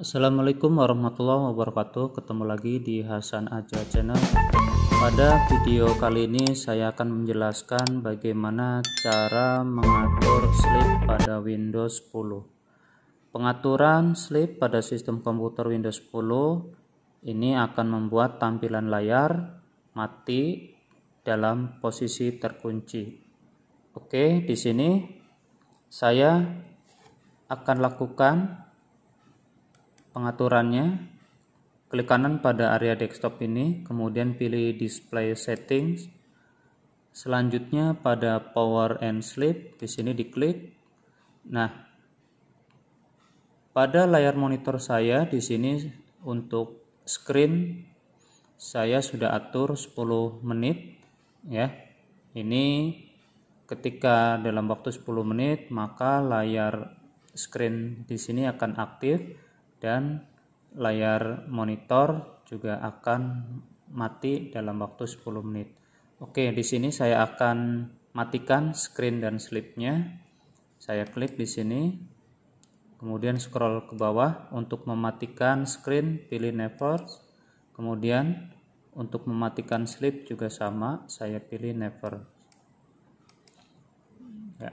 Assalamualaikum warahmatullahi wabarakatuh Ketemu lagi di Hasan Aja Channel Pada video kali ini saya akan menjelaskan bagaimana cara mengatur sleep pada Windows 10 Pengaturan sleep pada sistem komputer Windows 10 Ini akan membuat tampilan layar mati dalam posisi terkunci Oke di sini saya akan lakukan Pengaturannya, klik kanan pada area desktop ini, kemudian pilih display settings. Selanjutnya pada power and sleep, di sini diklik. Nah, pada layar monitor saya di sini untuk screen saya sudah atur 10 menit ya. Ini ketika dalam waktu 10 menit maka layar screen di sini akan aktif dan layar monitor juga akan mati dalam waktu 10 menit. Oke, di sini saya akan matikan screen dan slipnya. Saya klik di sini, kemudian scroll ke bawah untuk mematikan screen, pilih never, kemudian untuk mematikan sleep juga sama, saya pilih never. Ya.